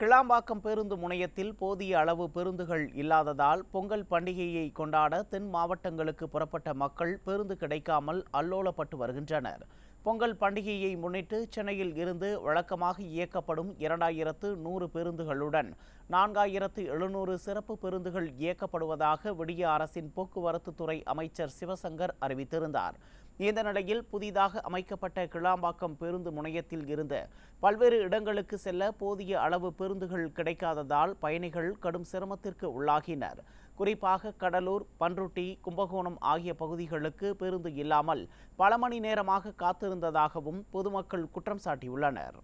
கிளாம்பாக்கம் பேருந்து முனையத்தில் போதிய அளவு பேருந்துகள் இல்லாததால் பொங்கல் பண்டிகையை கொண்டாட தென் மாவட்டங்களுக்கு புறப்பட்ட மக்கள் பேருந்து கிடைக்காமல் அல்லோலப்பட்டு வருகின்றனர் பொங்கல் பண்டிகையை முன்னிட்டு சென்னையில் இருந்து வழக்கமாக இயக்கப்படும் இரண்டாயிரத்து நூறு பேருந்துகளுடன் நான்காயிரத்து எழுநூறு சிறப்பு பேருந்துகள் இயக்கப்படுவதாக விடிய அரசின் போக்குவரத்து துறை அமைச்சர் சிவசங்கர் அறிவித்திருந்தார் இந்த நிலையில் புதிதாக அமைக்கப்பட்ட கிளாம்பாக்கம் பேருந்து முனையத்தில் இருந்த பல்வேறு இடங்களுக்கு செல்ல போதிய அளவு பேருந்துகள் கிடைக்காததால் பயணிகள் கடும் சிரமத்திற்கு உள்ளாகினர் குறிப்பாக கடலூர் பன்ருட்டி கும்பகோணம் ஆகிய பகுதிகளுக்கு பேருந்து இல்லாமல் பல மணி நேரமாக காத்திருந்ததாகவும் பொதுமக்கள் குற்றம் சாட்டியுள்ளனர்